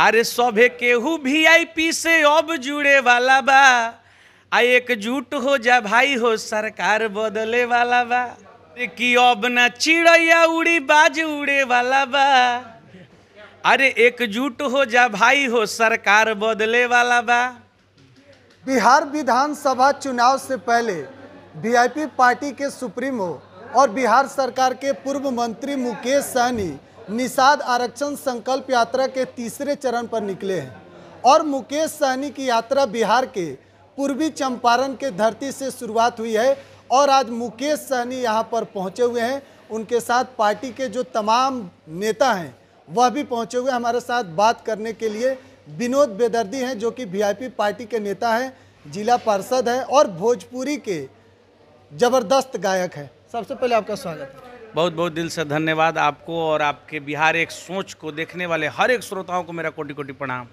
अरे सभे केहू भी आई पी से अब जुड़े वाला बा आ एकजुट हो जा भाई हो सरकार बदले वाला बा कि अब ना चिड़ैया उड़ी बाज उड़े वाला बा अरे एकजुट हो जा भाई हो सरकार बदले वाला बा बिहार विधानसभा चुनाव से पहले वीआईपी पार्टी के सुप्रीमो और बिहार सरकार के पूर्व मंत्री मुकेश सहनी निषाद आरक्षण संकल्प यात्रा के तीसरे चरण पर निकले हैं और मुकेश सहनी की यात्रा बिहार के पूर्वी चंपारण के धरती से शुरुआत हुई है और आज मुकेश सहनी यहाँ पर पहुँचे हुए हैं उनके साथ पार्टी के जो तमाम नेता हैं वह भी पहुँचे हुए हमारे साथ बात करने के लिए विनोद बेदर्दी हैं जो कि वीआईपी पार्टी के नेता हैं जिला पार्षद हैं और भोजपुरी के ज़बरदस्त गायक हैं सबसे पहले आपका स्वागत है बहुत बहुत दिल से धन्यवाद आपको और आपके बिहार एक सोच को देखने वाले हर एक श्रोताओं को मेरा कोटि कोटि प्रणाम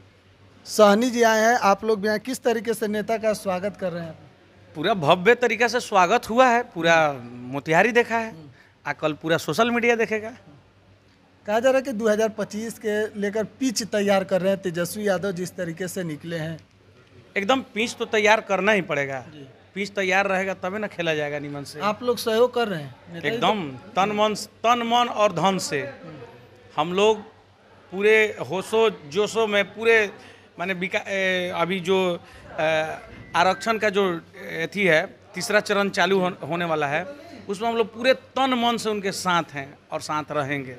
सहनी जी आए हैं आप लोग भी आए किस तरीके से नेता का स्वागत कर रहे हैं पूरा भव्य तरीके से स्वागत हुआ है पूरा मोतिहारी देखा है आ कल पूरा सोशल मीडिया देखेगा कहा जा रहा है कि 2025 के लेकर पिच तैयार कर रहे हैं तेजस्वी यादव जिस तरीके से निकले हैं एकदम पिच तो तैयार करना ही पड़ेगा पिच तैयार रहेगा तबे ना खेला जाएगा निमन से आप लोग सहयोग कर रहे हैं तो- एकदम तन मन तन मन और धन से हम लोग पूरे होशो जोशो में पूरे माने अभी जो आरक्षण का जो अथी है तीसरा चरण चालू होने वाला है उसमें हम लोग पूरे तन मन से उनके साथ हैं और साथ रहेंगे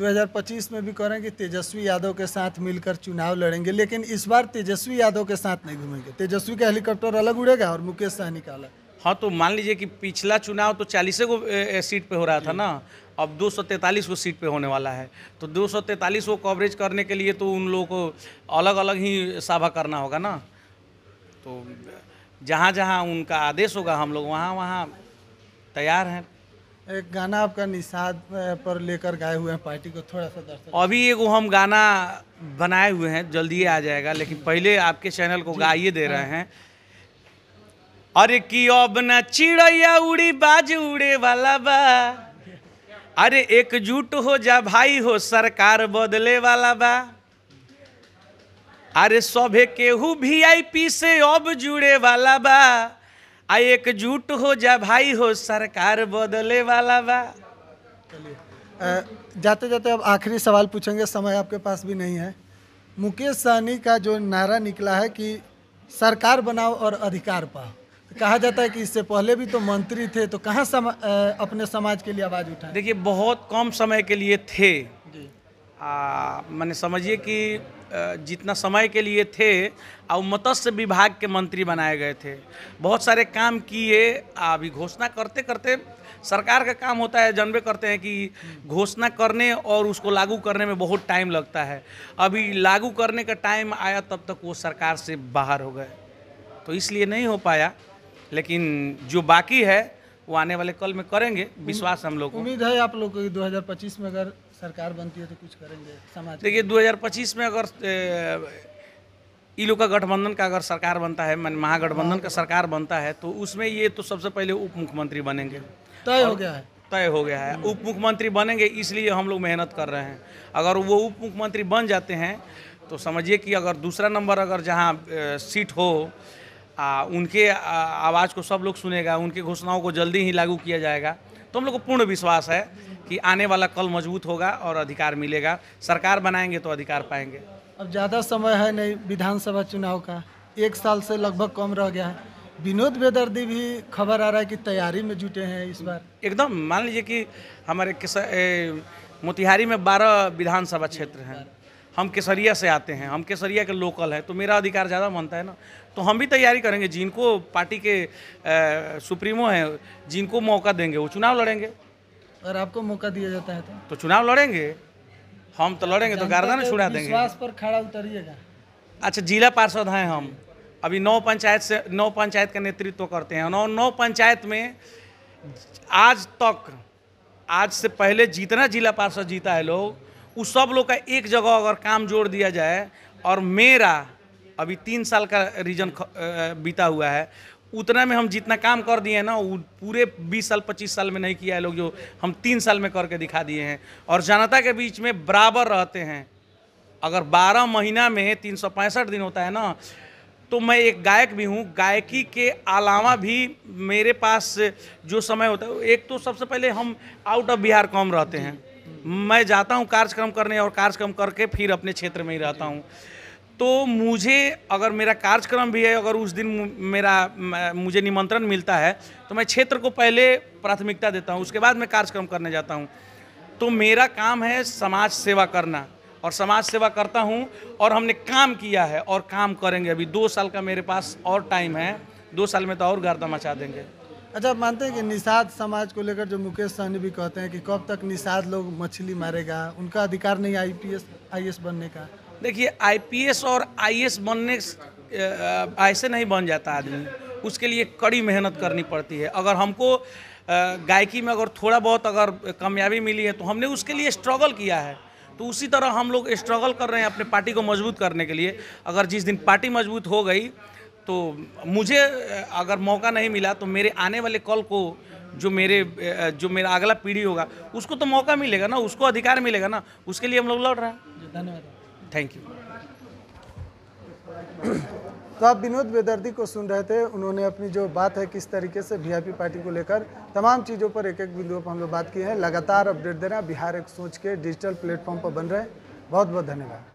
2025 में भी करेंगे तेजस्वी यादव के साथ मिलकर चुनाव लड़ेंगे लेकिन इस बार तेजस्वी यादव के साथ नहीं घूमेंगे तेजस्वी का हेलीकॉप्टर अलग उड़ेगा और मुकेश सहनी का अलग हाँ तो मान लीजिए कि पिछला चुनाव तो चालीस को सीट पे हो रहा था ना अब दो को सीट पे होने वाला है तो दो को कवरेज करने के लिए तो उन लोगों को अलग अलग ही सभा करना होगा ना तो जहाँ जहाँ उनका आदेश होगा हम लोग वहाँ वहाँ तैयार हैं एक गाना आपका निषाद पर लेकर गाए हुए हैं पार्टी को थोड़ा सा दर्शक अभी एक हम गाना बनाए हुए हैं जल्दी आ जाएगा लेकिन पहले आपके चैनल को गाइए दे रहे हाँ। हैं अरे की अब न चिड़ैया उड़ी बाज उड़े वाला बा अरे एकजुट हो जा भाई हो सरकार बदले वाला बा अरे सभी केहू वी आई पी से अब जुड़े वाला बा आ एकजुट हो जा भाई हो सरकार बदले वाला बा जाते जाते अब आखिरी सवाल पूछेंगे समय आपके पास भी नहीं है मुकेश सहनी का जो नारा निकला है कि सरकार बनाओ और अधिकार पाओ तो कहा जाता है कि इससे पहले भी तो मंत्री थे तो कहाँ समा, अपने समाज के लिए आवाज़ उठाए देखिए बहुत कम समय के लिए थे मैंने समझिए कि जितना समय के लिए थे और मत्स्य विभाग के मंत्री बनाए गए थे बहुत सारे काम किए अभी घोषणा करते करते सरकार का काम होता है जानबे करते हैं कि घोषणा करने और उसको लागू करने में बहुत टाइम लगता है अभी लागू करने का टाइम आया तब तक वो सरकार से बाहर हो गए तो इसलिए नहीं हो पाया लेकिन जो बाकी है वो आने वाले कल में करेंगे विश्वास हम लोग उम्मीद है आप लोग को 2025 में अगर सरकार बनती है तो कुछ करेंगे समाज देखिए 2025 में अगर ई लोग का गठबंधन का अगर सरकार बनता है मान महागठबंधन का सरकार बनता है तो उसमें ये तो सबसे पहले उप मुख्यमंत्री बनेंगे तय हो गया है तय हो गया है हम्म। उप मुख्यमंत्री बनेंगे इसलिए हम लोग मेहनत कर रहे हैं अगर वो उप मुख्यमंत्री बन जाते हैं तो समझिए कि अगर दूसरा नंबर अगर जहाँ सीट हो आ, उनके आवाज़ को सब लोग सुनेगा उनके घोषणाओं को जल्दी ही लागू किया जाएगा तो हम लोग को पूर्ण विश्वास है कि आने वाला कल मजबूत होगा और अधिकार मिलेगा सरकार बनाएंगे तो अधिकार पाएंगे अब ज़्यादा समय है नहीं विधानसभा चुनाव का एक साल से लगभग कम रह गया है विनोद बेदर्दी भी खबर आ रहा है कि तैयारी में जुटे हैं इस बार एकदम मान लीजिए कि हमारे मोतिहारी में बारह विधानसभा क्षेत्र हैं हम केसरिया से आते हैं हम केसरिया के लोकल है तो मेरा अधिकार ज़्यादा मानता है ना तो हम भी तैयारी करेंगे जिनको पार्टी के आ, सुप्रीमो हैं जिनको मौका देंगे वो चुनाव लड़ेंगे अगर आपको मौका दिया जाता है तो तो चुनाव लड़ेंगे हम तो लड़ेंगे तो गारदा ना छुड़ा देंगे विश्वास पर खड़ा उतरिएगा अच्छा जिला पार्षद हैं हम अभी नौ पंचायत से नौ पंचायत का नेतृत्व करते हैं नौ नौ पंचायत में आज तक आज से पहले जितना जिला पार्षद जीता है लोग उस सब लोग का एक जगह अगर काम जोड़ दिया जाए और मेरा अभी तीन साल का रीजन बीता हुआ है उतना में हम जितना काम कर दिए हैं ना वो पूरे 20 साल 25 साल में नहीं किया है लोग जो हम तीन साल में करके दिखा दिए हैं और जनता के बीच में बराबर रहते हैं अगर 12 महीना में तीन दिन होता है ना तो मैं एक गायक भी हूँ गायकी के अलावा भी मेरे पास जो समय होता है एक तो सबसे पहले हम आउट ऑफ बिहार कम रहते हैं मैं जाता हूँ कार्यक्रम करने और कार्यक्रम करके फिर अपने क्षेत्र में ही रहता हूँ तो मुझे अगर मेरा कार्यक्रम भी है अगर उस दिन मेरा मुझे निमंत्रण मिलता है तो मैं क्षेत्र को पहले प्राथमिकता देता हूँ उसके बाद मैं कार्यक्रम करने जाता हूँ तो मेरा काम है समाज सेवा करना और समाज सेवा करता हूँ और हमने काम किया है और काम करेंगे अभी दो साल का मेरे पास और टाइम है दो साल में तो और गर्दा मचा देंगे अच्छा आप मानते हैं कि निषाद समाज को लेकर जो मुकेश सहनी भी कहते हैं कि कब तक निषाद लोग मछली मारेगा उनका अधिकार नहीं आई आईपीएस एस बनने का देखिए आईपीएस और आईएएस बनने ऐसे नहीं बन जाता आदमी उसके लिए कड़ी मेहनत करनी पड़ती है अगर हमको गायकी में अगर थोड़ा बहुत अगर कामयाबी मिली है तो हमने उसके लिए स्ट्रगल किया है तो उसी तरह हम लोग स्ट्रगल कर रहे हैं अपने पार्टी को मजबूत करने के लिए अगर जिस दिन पार्टी मजबूत हो गई तो मुझे अगर मौका नहीं मिला तो मेरे आने वाले कल को जो मेरे जो मेरा अगला पीढ़ी होगा उसको तो मौका मिलेगा ना उसको अधिकार मिलेगा ना उसके लिए हम लोग लड़ रहे हैं धन्यवाद थैंक यू तो आप विनोद बेदर्दी को सुन रहे थे उन्होंने अपनी जो बात है किस तरीके से वी पार्टी को लेकर तमाम चीज़ों पर एक एक बिंदुओं पर हम लोग बात की है लगातार अपडेट दे रहे हैं बिहार एक सोच के डिजिटल प्लेटफॉर्म पर बन रहे हैं बहुत बहुत धन्यवाद